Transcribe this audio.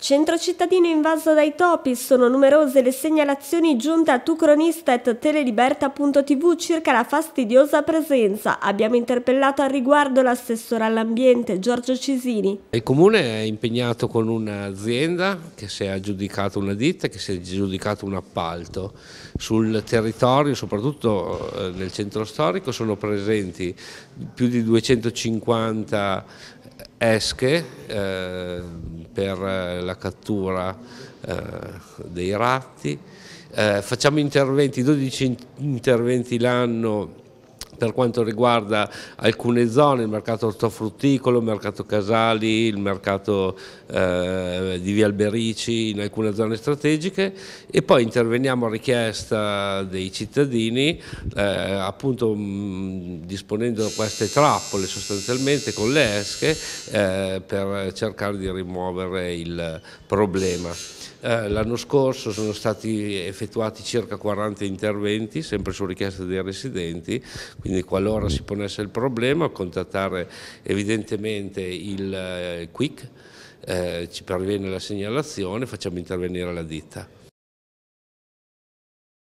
Centro cittadino invaso dai topi, sono numerose le segnalazioni giunte a tucronista e teleliberta.tv circa la fastidiosa presenza. Abbiamo interpellato al riguardo l'assessore all'ambiente Giorgio Cisini. Il comune è impegnato con un'azienda che si è aggiudicata una ditta, che si è aggiudicato un appalto. Sul territorio, soprattutto eh, nel centro storico, sono presenti più di 250 esche, eh, per eh, la cattura eh, dei ratti, eh, facciamo interventi, 12 interventi l'anno per quanto riguarda alcune zone, il mercato ortofrutticolo, il mercato Casali, il mercato eh, di Via Alberici in alcune zone strategiche e poi interveniamo a richiesta dei cittadini eh, appunto mh, mm, disponendo queste trappole sostanzialmente con le esche eh, per cercare di rimuovere il problema. Eh, l'anno scorso sono stati effettuati circa 40 interventi, sempre su richiesta dei residenti, quindi qualora si ponesse il problema contattare evidentemente il eh, QUIC, eh, ci perviene la segnalazione, facciamo intervenire la ditta.